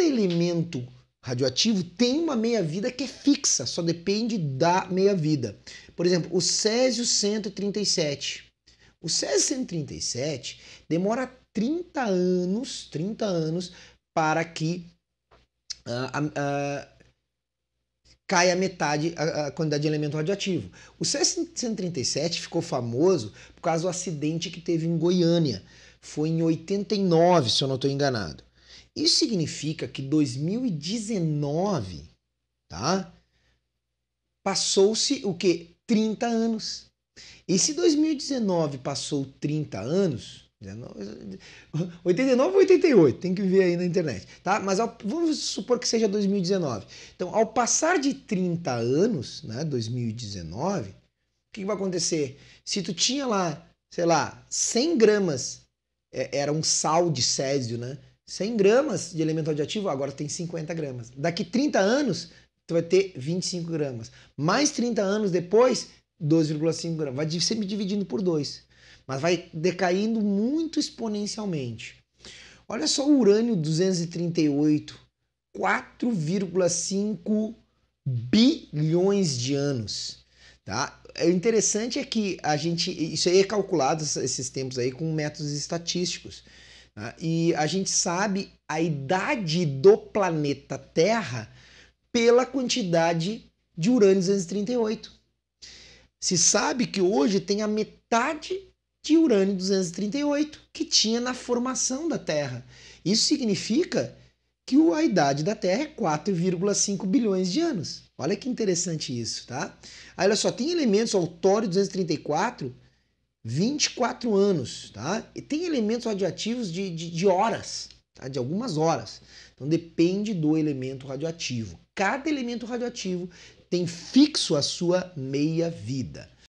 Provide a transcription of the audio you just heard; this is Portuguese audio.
cada elemento radioativo tem uma meia-vida que é fixa, só depende da meia-vida. Por exemplo, o Césio 137. O Césio 137 demora 30 anos, 30 anos para que uh, uh, caia metade a, a, quantidade de elemento radioativo. O Césio 137 ficou famoso por causa do acidente que teve em Goiânia. Foi em 89, se eu não estou enganado. Isso significa que 2019, tá? Passou-se o que? 30 anos. E se 2019 passou 30 anos, 89 ou 88, tem que ver aí na internet, tá? Mas ao, vamos supor que seja 2019. Então, ao passar de 30 anos, né, 2019, o que, que vai acontecer? Se tu tinha lá, sei lá, 100 gramas, é, era um sal de césio, né? 100 gramas de elemento radioativo, agora tem 50 gramas. Daqui 30 anos, tu vai ter 25 gramas. Mais 30 anos depois, 12,5 gramas. Vai sempre dividindo por 2. Mas vai decaindo muito exponencialmente. Olha só o urânio 238, 4,5 bilhões de anos. Tá? É interessante é que a gente. Isso aí é calculado esses tempos aí com métodos estatísticos. Ah, e a gente sabe a idade do planeta Terra pela quantidade de urânio 238. Se sabe que hoje tem a metade de urânio 238 que tinha na formação da Terra. Isso significa que a idade da Terra é 4,5 bilhões de anos. Olha que interessante isso, tá? Aí, olha só, tem elementos, o tório 234, 24 anos, tá? E tem elementos radioativos de, de, de horas, tá? De algumas horas. Então depende do elemento radioativo. Cada elemento radioativo tem fixo a sua meia-vida.